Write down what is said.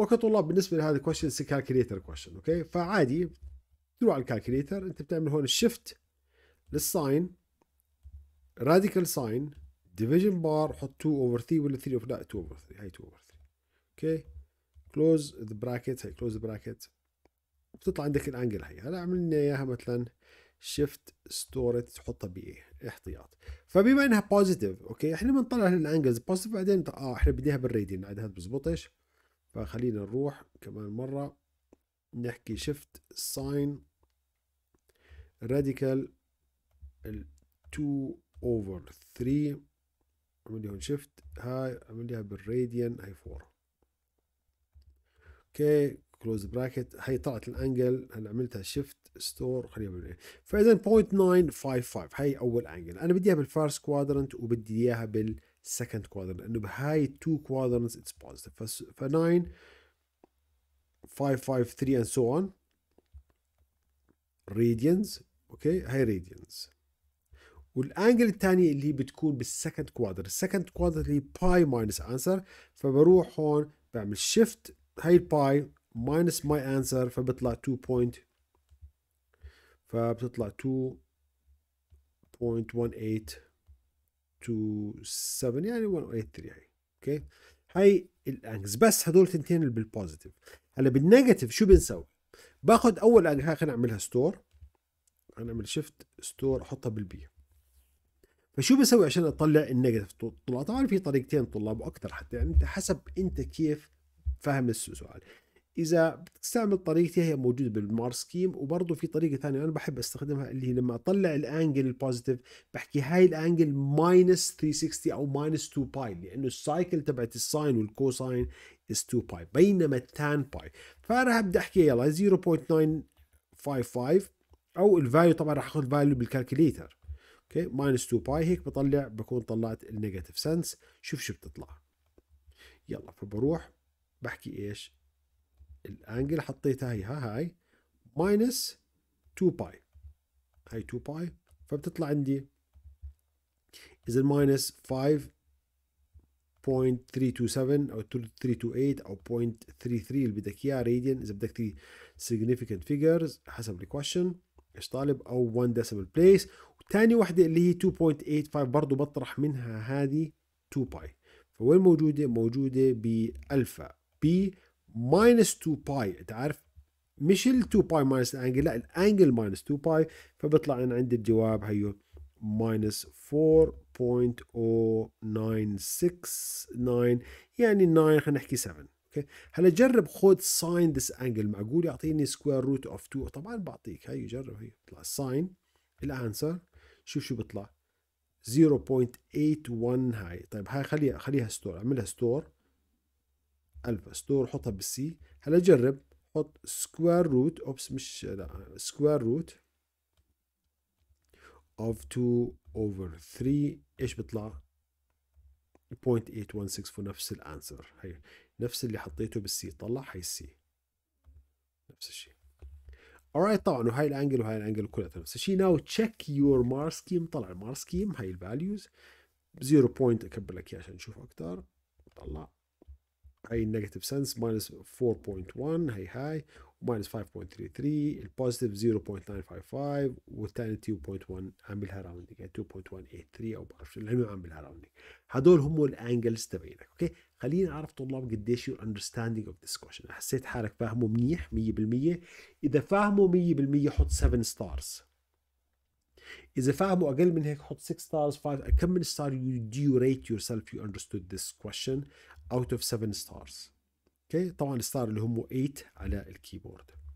وكطلاب بالنسبه لهذا الكويشن كالكوليتر كويشن اوكي فعادي تروح على الكالكوليتر انت بتعمل هون الشفت للساين راديكال ساين ديفيجن بار حط 2 اوفر 3 ولا 3 اوفر لا 2 اوفر 3 هي 2 اوفر 3 اوكي كلوز ذا براكت هي كلوز براكت بتطلع عندك الانجل هي هلا عملنا اياها مثلا شيفت ستورت تحطها بايه احتياط فبما انها بوزيتيف اوكي احنا بنطلع الانجلز بوزيتيف بعدين اه احنا بديها بالريدين بعدها هذا بزبطش فخلينا نروح كمان مرة نحكي شفت ساين راديكال ال 2 اوفر 3 عمل لي هون شفت هاي عمل ليها بالراديان هاي 4 اوكي كلوز براكت هي طلعت الانجل هلا عملتها شيفت ستور خليها بالمئة فاذا 0.955 هي اول انجل انا بدي اياها بالفارس كوادرنت وبدي اياها بال second quadrant لانه بهاي التو كوادرنتس اتس بوزيتيف ف 9 5 5 3 and so on radians اوكي هاي radians والانجل الثاني اللي هي بتكون بالسكند كوادر السكند كوادر اللي باي ماينس انسر فبروح هون بعمل شيفت هاي الباي ماينس ماي انسر فبطلع 2 بوينت فبتطلع 2.18 2.7 يعني 1.83 يعني اوكي هاي الانجز بس هدول تنتين اللي بالبوزيتيف هلا بالنيجاتيف شو بنسوي باخذ اول انجز هاي خلينا نعملها ستور نعمل شيفت ستور احطها بالبي فشو بسوي عشان اطلع النيجاتيف طلاب طبعا في طريقتين طلاب واكثر حتى يعني انت حسب انت كيف فاهم السؤال اذا بتستعمل طريقتي هي موجوده بالمار سكيم وبرضه في طريقه ثانيه انا بحب استخدمها اللي هي لما اطلع الانجل البوزيتيف بحكي هاي الانجل ماينس 360 او ماينس 2 باي لانه السايكل تبعت الساين والكوساين از 2 باي بينما التان باي فانا بدي احكي يلا 0.955 او الفاليو طبعا راح اخذ فاليو بالكالكوليتر اوكي ماينس 2 باي هيك بطلع بكون طلعت النيجاتيف سنس شوف شو بتطلع يلا فبروح بحكي ايش الانجل حطيتها هي هاي ماينس 2 باي هاي 2 باي فبتطلع عندي اذا ماينس 5 0.327 او 328 او 0.33 اللي بدك اياه راديان اذا بدك تي significant figures حسب الكويشن ايش طالب او 1 ديسيمال بليس وثاني وحده اللي هي 2.85 برضه بطرح منها هذه 2 باي فوين موجوده؟ موجوده بالفا بي ماينس 2 باي انت عارف مش ال 2 باي ماينس الانجل لا الانجل ماينس 2 باي فبيطلع انا عندي الجواب هيو ماينس 4.0969 يعني 9 خلينا نحكي 7 اوكي هلا جرب خذ ساين ذس انجل معقول يعطيني سكوير روت اوف 2 طبعا بعطيك هيو جرب هيو طلع الساين الانسر شوف شو بيطلع 0.81 هاي طيب هاي خليها خليها ستور اعملها ستور الفا ستور حطها بالسي هلا جرب حط سكوير روت اوبس مش لا سكوير روت اوف 2 اوفر 3 ايش بيطلع 0.816 نفس الانسر هي نفس اللي حطيته بالسي طلع هي السي نفس الشيء alright طبعا وهاي الانجل وهاي الانجل كلها نفس الشيء ناو تشيك يور مار سكيم طلع المار سكيم هاي الفاليوز 0. اكبر لك اياها عشان نشوف اكثر طلع هاي النيجاتيف سنس ماينس 4.1 هي هاي وماينس 5.33 البوزيتيف 0.955 والثاني 2.1 عاملها راوندينج يعني 2.183 او بعرفش المهم عم بالها راوندنج هدول هم الانجلز تبعينك اوكي خليني اعرف طلاب قديش يور اندرستاندينج اوف ذيس كويشن حسيت حالك فاهمه منيح 100% اذا فاهمه 100% حط 7 ستارز اذا فهموا اقل من هيك حط 6 stars 5 كم من ستار do you rate yourself you understood this question out of 7 stars اوكي okay. طبعا ستار اللي هم 8 على الكيبورد